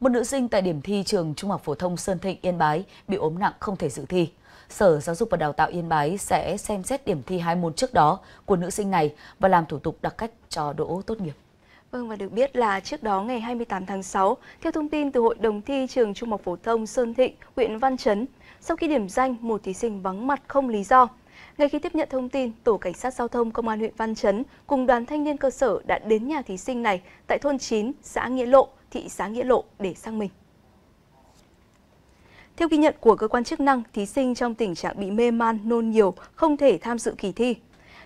Một nữ sinh tại điểm thi trường Trung học phổ thông Sơn Thịnh Yên Bái bị ốm nặng không thể dự thi. Sở Giáo dục và Đào tạo Yên Bái sẽ xem xét điểm thi hai môn trước đó của nữ sinh này và làm thủ tục đặc cách cho đỗ tốt nghiệp. Vâng và được biết là trước đó ngày 28 tháng 6, theo thông tin từ Hội đồng thi trường Trung học phổ thông Sơn Thịnh, huyện Văn Chấn, sau khi điểm danh, một thí sinh vắng mặt không lý do. Ngay khi tiếp nhận thông tin, Tổ Cảnh sát Giao thông Công an huyện Văn Chấn cùng đoàn thanh niên cơ sở đã đến nhà thí sinh này tại thôn 9, xã Nghĩa Lộ, thị xã Nghĩa Lộ để sang mình. Theo ghi nhận của cơ quan chức năng, thí sinh trong tình trạng bị mê man, nôn nhiều, không thể tham dự kỳ thi.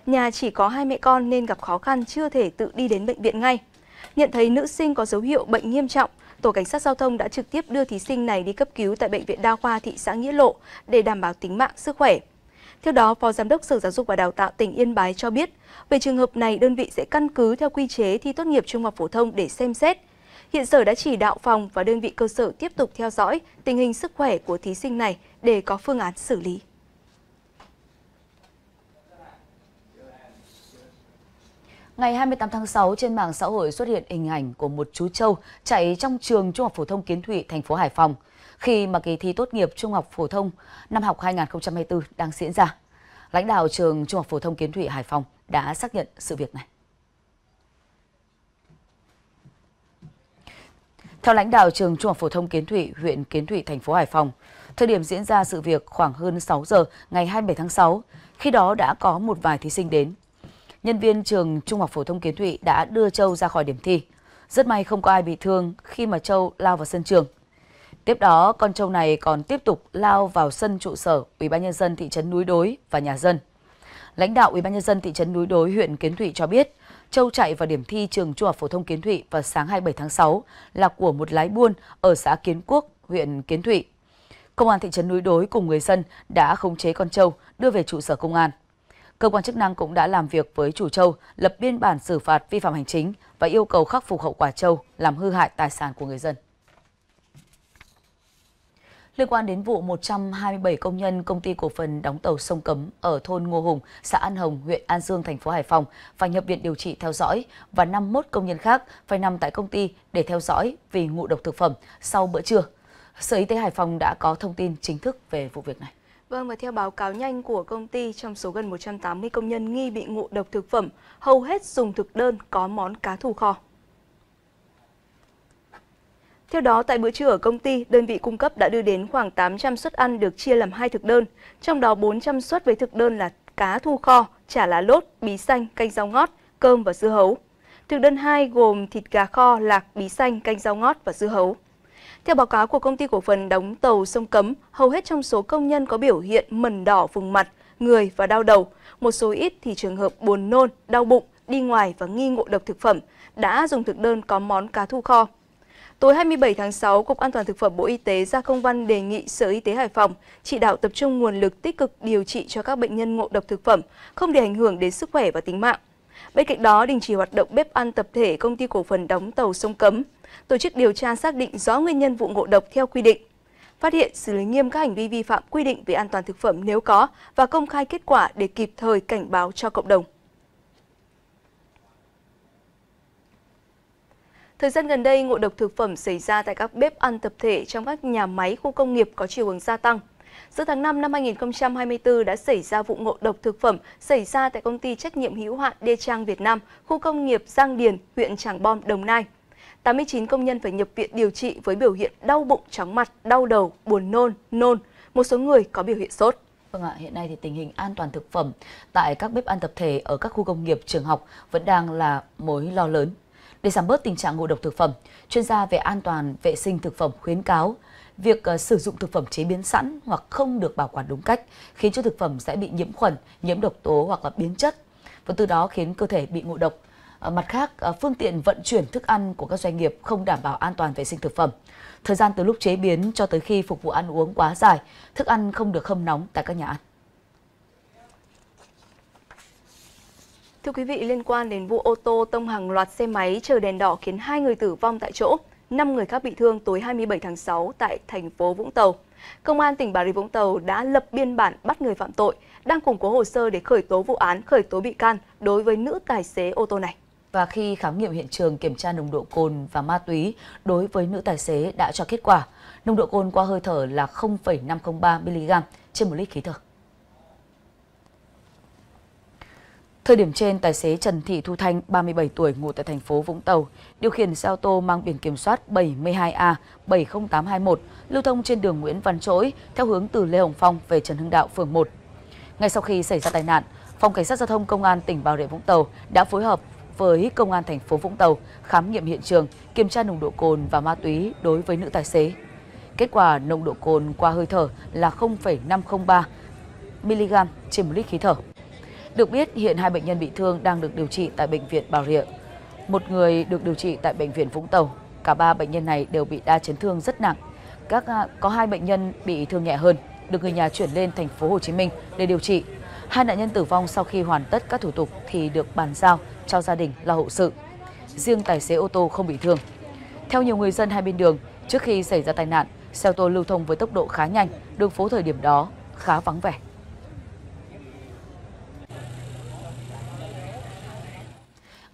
Nhà chỉ có hai mẹ con nên gặp khó khăn chưa thể tự đi đến bệnh viện ngay. Nhận thấy nữ sinh có dấu hiệu bệnh nghiêm trọng, Tổ Cảnh sát Giao thông đã trực tiếp đưa thí sinh này đi cấp cứu tại Bệnh viện Đa khoa thị xã Nghĩa Lộ để đảm bảo tính mạng, sức khỏe. Theo đó, Phó Giám đốc Sở Giáo dục và Đào tạo tỉnh Yên Bái cho biết, về trường hợp này đơn vị sẽ căn cứ theo quy chế thi tốt nghiệp trung học phổ thông để xem xét. Hiện Sở đã chỉ đạo phòng và đơn vị cơ sở tiếp tục theo dõi tình hình sức khỏe của thí sinh này để có phương án xử lý. Ngày 28 tháng 6 trên mạng xã hội xuất hiện hình ảnh của một chú trâu chạy trong trường Trung học phổ thông Kiến Thụy, thành phố Hải Phòng khi mà kỳ thi tốt nghiệp trung học phổ thông năm học 2024 đang diễn ra. Lãnh đạo trường Trung học phổ thông Kiến Thụy Hải Phòng đã xác nhận sự việc này. Theo lãnh đạo trường Trung học phổ thông Kiến Thụy, huyện Kiến Thụy, thành phố Hải Phòng, thời điểm diễn ra sự việc khoảng hơn 6 giờ ngày 27 tháng 6, khi đó đã có một vài thí sinh đến. Nhân viên trường Trung học phổ thông Kiến Thụy đã đưa Châu ra khỏi điểm thi. Rất may không có ai bị thương khi mà Châu lao vào sân trường. Tiếp đó, con trâu này còn tiếp tục lao vào sân trụ sở Ủy ban nhân dân thị trấn Núi Đối và nhà dân. Lãnh đạo Ủy ban nhân dân thị trấn Núi Đối huyện Kiến Thụy cho biết, trâu chạy vào điểm thi trường Trung học phổ thông Kiến Thụy vào sáng 27 tháng 6 là của một lái buôn ở xã Kiến Quốc, huyện Kiến Thụy. Công an thị trấn Núi Đối cùng người dân đã khống chế con trâu đưa về trụ sở công an. Cơ quan chức năng cũng đã làm việc với chủ trâu, lập biên bản xử phạt vi phạm hành chính và yêu cầu khắc phục hậu quả trâu làm hư hại tài sản của người dân. Liên quan đến vụ 127 công nhân công ty cổ phần đóng tàu sông Cấm ở thôn Ngô Hùng, xã An Hồng, huyện An Dương, thành phố Hải Phòng phải nhập viện điều trị theo dõi và 51 công nhân khác phải nằm tại công ty để theo dõi vì ngộ độc thực phẩm sau bữa trưa. Sở Y tế Hải Phòng đã có thông tin chính thức về vụ việc này. Vâng, và theo báo cáo nhanh của công ty, trong số gần 180 công nhân nghi bị ngộ độc thực phẩm, hầu hết dùng thực đơn có món cá thù kho. Theo đó, tại bữa trưa ở công ty, đơn vị cung cấp đã đưa đến khoảng 800 suất ăn được chia làm hai thực đơn, trong đó 400 suất với thực đơn là cá thu kho, chả lá lốt, bí xanh, canh rau ngót, cơm và dưa hấu. Thực đơn 2 gồm thịt gà kho, lạc, bí xanh, canh rau ngót và dưa hấu. Theo báo cáo của công ty cổ phần đóng tàu sông Cấm, hầu hết trong số công nhân có biểu hiện mẩn đỏ vùng mặt, người và đau đầu. Một số ít thì trường hợp buồn nôn, đau bụng, đi ngoài và nghi ngộ độc thực phẩm đã dùng thực đơn có món cá thu kho. Tối 27 tháng 6, Cục An toàn Thực phẩm Bộ Y tế ra công văn đề nghị Sở Y tế Hải Phòng chỉ đạo tập trung nguồn lực tích cực điều trị cho các bệnh nhân ngộ độc thực phẩm, không để ảnh hưởng đến sức khỏe và tính mạng. Bên cạnh đó, đình chỉ hoạt động bếp ăn tập thể công ty cổ phần đóng tàu sông Cấm, tổ chức điều tra xác định rõ nguyên nhân vụ ngộ độc theo quy định, phát hiện xử lý nghiêm các hành vi vi phạm quy định về an toàn thực phẩm nếu có và công khai kết quả để kịp thời cảnh báo cho cộng đồng. Thời gian gần đây, ngộ độc thực phẩm xảy ra tại các bếp ăn tập thể trong các nhà máy khu công nghiệp có chiều hướng gia tăng. Giữa tháng 5 năm 2024 đã xảy ra vụ ngộ độc thực phẩm xảy ra tại công ty trách nhiệm hữu hạn Đê Trang Việt Nam, khu công nghiệp Giang Điền, huyện Tràng Bom, Đồng Nai. 89 công nhân phải nhập viện điều trị với biểu hiện đau bụng, chóng mặt, đau đầu, buồn nôn, nôn. Một số người có biểu hiện sốt. Vâng ạ, hiện nay thì tình hình an toàn thực phẩm tại các bếp ăn tập thể ở các khu công nghiệp, trường học vẫn đang là mối lo lớn để giảm bớt tình trạng ngộ độc thực phẩm, chuyên gia về an toàn vệ sinh thực phẩm khuyến cáo việc ờ, sử dụng thực phẩm chế biến sẵn hoặc không được bảo quản đúng cách khiến cho thực phẩm sẽ bị nhiễm khuẩn, nhiễm độc tố hoặc là biến chất và từ đó khiến cơ thể bị ngộ độc. Ờ, mặt khác, ờ, phương tiện vận chuyển thức ăn của các doanh nghiệp không đảm bảo an toàn vệ sinh thực phẩm. Thời gian từ lúc chế biến cho tới khi phục vụ ăn uống quá dài, thức ăn không được hâm nóng tại các nhà ăn. Thưa quý vị, liên quan đến vụ ô tô tông hàng loạt xe máy chờ đèn đỏ khiến hai người tử vong tại chỗ, 5 người khác bị thương tối 27 tháng 6 tại thành phố Vũng Tàu. Công an tỉnh Bà Rịa Vũng Tàu đã lập biên bản bắt người phạm tội, đang củng cố hồ sơ để khởi tố vụ án, khởi tố bị can đối với nữ tài xế ô tô này. Và khi khám nghiệm hiện trường kiểm tra nồng độ cồn và ma túy đối với nữ tài xế đã cho kết quả, nồng độ cồn qua hơi thở là 0,503 mg trên một lít khí thở. Thời điểm trên, tài xế Trần Thị Thu Thanh, 37 tuổi, ngụ tại thành phố Vũng Tàu, điều khiển xe ô tô mang biển kiểm soát 72A70821, lưu thông trên đường Nguyễn Văn Trỗi theo hướng từ Lê Hồng Phong về Trần Hưng Đạo, phường 1. Ngay sau khi xảy ra tai nạn, Phòng Cảnh sát Giao thông Công an tỉnh Bà Rịa Vũng Tàu đã phối hợp với Công an thành phố Vũng Tàu khám nghiệm hiện trường, kiểm tra nồng độ cồn và ma túy đối với nữ tài xế. Kết quả nồng độ cồn qua hơi thở là 0,503 mg trên một lít khí thở. Được biết, hiện hai bệnh nhân bị thương đang được điều trị tại Bệnh viện Bà Rịa. Một người được điều trị tại Bệnh viện Vũng Tàu. Cả ba bệnh nhân này đều bị đa chấn thương rất nặng. Các à, Có hai bệnh nhân bị thương nhẹ hơn, được người nhà chuyển lên thành phố Hồ Chí Minh để điều trị. Hai nạn nhân tử vong sau khi hoàn tất các thủ tục thì được bàn giao cho gia đình lo hậu sự. Riêng tài xế ô tô không bị thương. Theo nhiều người dân hai bên đường, trước khi xảy ra tai nạn, xe ô tô lưu thông với tốc độ khá nhanh, đường phố thời điểm đó khá vắng vẻ.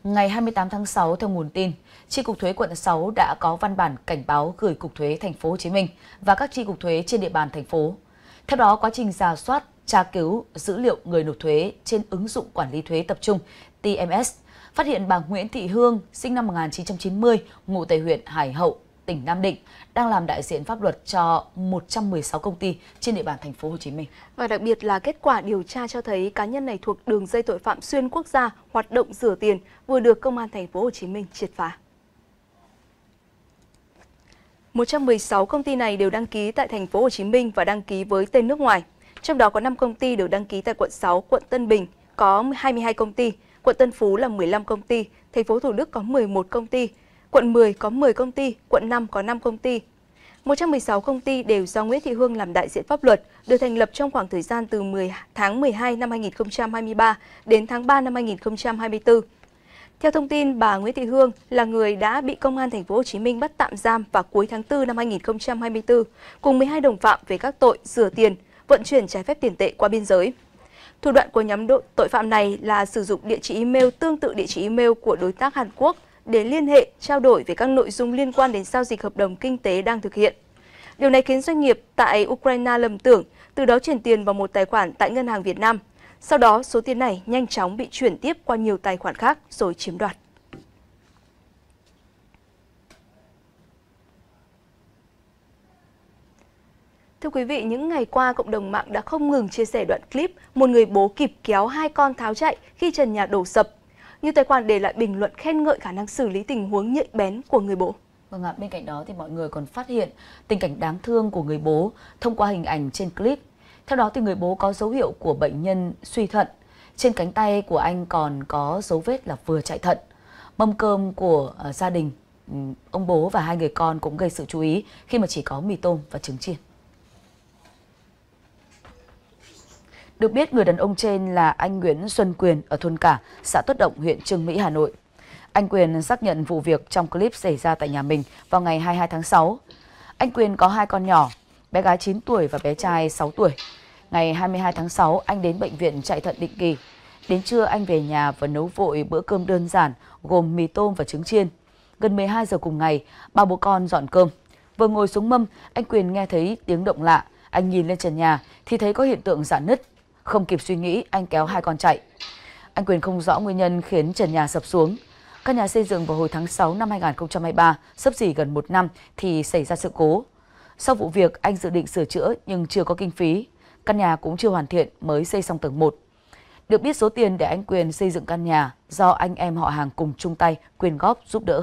Ngày 28 tháng 6 theo nguồn tin, Chi cục thuế quận 6 đã có văn bản cảnh báo gửi cục thuế thành phố Hồ Chí Minh và các chi cục thuế trên địa bàn thành phố. Theo đó, quá trình giả soát, tra cứu dữ liệu người nộp thuế trên ứng dụng quản lý thuế tập trung TMS, phát hiện bà Nguyễn Thị Hương, sinh năm 1990, ngụ tại huyện Hải Hậu, tỉnh Nam Định, đang làm đại diện pháp luật cho 116 công ty trên địa bàn thành phố Hồ Chí Minh. Và đặc biệt là kết quả điều tra cho thấy cá nhân này thuộc đường dây tội phạm xuyên quốc gia hoạt động rửa tiền vừa được công an thành phố Hồ Chí Minh triệt phá. 116 công ty này đều đăng ký tại thành phố Hồ Chí Minh và đăng ký với tên nước ngoài. Trong đó có 5 công ty được đăng ký tại quận 6, quận Tân Bình có 22 công ty, quận Tân Phú là 15 công ty, thành phố Thủ Đức có 11 công ty, quận 10 có 10 công ty, quận 5 có 5 công ty. 116 công ty đều do Nguyễn Thị Hương làm đại diện pháp luật, được thành lập trong khoảng thời gian từ 10 tháng 12 năm 2023 đến tháng 3 năm 2024. Theo thông tin, bà Nguyễn Thị Hương là người đã bị Công an thành phố Hồ Chí Minh bắt tạm giam vào cuối tháng 4 năm 2024 cùng 12 đồng phạm về các tội rửa tiền, vận chuyển trái phép tiền tệ qua biên giới. Thủ đoạn của nhóm tội phạm này là sử dụng địa chỉ email tương tự địa chỉ email của đối tác Hàn Quốc – để liên hệ, trao đổi về các nội dung liên quan đến giao dịch hợp đồng kinh tế đang thực hiện. Điều này khiến doanh nghiệp tại Ukraine lầm tưởng, từ đó chuyển tiền vào một tài khoản tại Ngân hàng Việt Nam. Sau đó, số tiền này nhanh chóng bị chuyển tiếp qua nhiều tài khoản khác rồi chiếm đoạt. Thưa quý vị, những ngày qua cộng đồng mạng đã không ngừng chia sẻ đoạn clip một người bố kịp kéo hai con tháo chạy khi trần nhà đổ sập như tài khoản để lại bình luận khen ngợi khả năng xử lý tình huống nhạy bén của người bố. Vâng ạ, bên cạnh đó thì mọi người còn phát hiện tình cảnh đáng thương của người bố thông qua hình ảnh trên clip. Theo đó thì người bố có dấu hiệu của bệnh nhân suy thận. Trên cánh tay của anh còn có dấu vết là vừa chạy thận. Mâm cơm của ờ, gia đình, ừ, ông bố và hai người con cũng gây sự chú ý khi mà chỉ có mì tôm và trứng chiên. Được biết, người đàn ông trên là anh Nguyễn Xuân Quyền ở thôn Cả, xã Tốt Động, huyện Trương Mỹ, Hà Nội. Anh Quyền xác nhận vụ việc trong clip xảy ra tại nhà mình vào ngày 22 tháng 6. Anh Quyền có hai con nhỏ, bé gái 9 tuổi và bé trai 6 tuổi. Ngày 22 tháng 6, anh đến bệnh viện chạy thận định kỳ. Đến trưa anh về nhà và nấu vội bữa cơm đơn giản gồm mì tôm và trứng chiên. Gần 12 giờ cùng ngày, ba bố con dọn cơm. Vừa ngồi xuống mâm, anh Quyền nghe thấy tiếng động lạ. Anh nhìn lên trần nhà thì thấy có hiện tượng giãn nứt. Không kịp suy nghĩ, anh kéo hai con chạy. Anh Quyền không rõ nguyên nhân khiến trần nhà sập xuống. căn nhà xây dựng vào hồi tháng 6 năm 2023, sấp xỉ gần một năm thì xảy ra sự cố. Sau vụ việc, anh dự định sửa chữa nhưng chưa có kinh phí. Căn nhà cũng chưa hoàn thiện, mới xây xong tầng 1. Được biết số tiền để anh Quyền xây dựng căn nhà do anh em họ hàng cùng chung tay quyên góp giúp đỡ.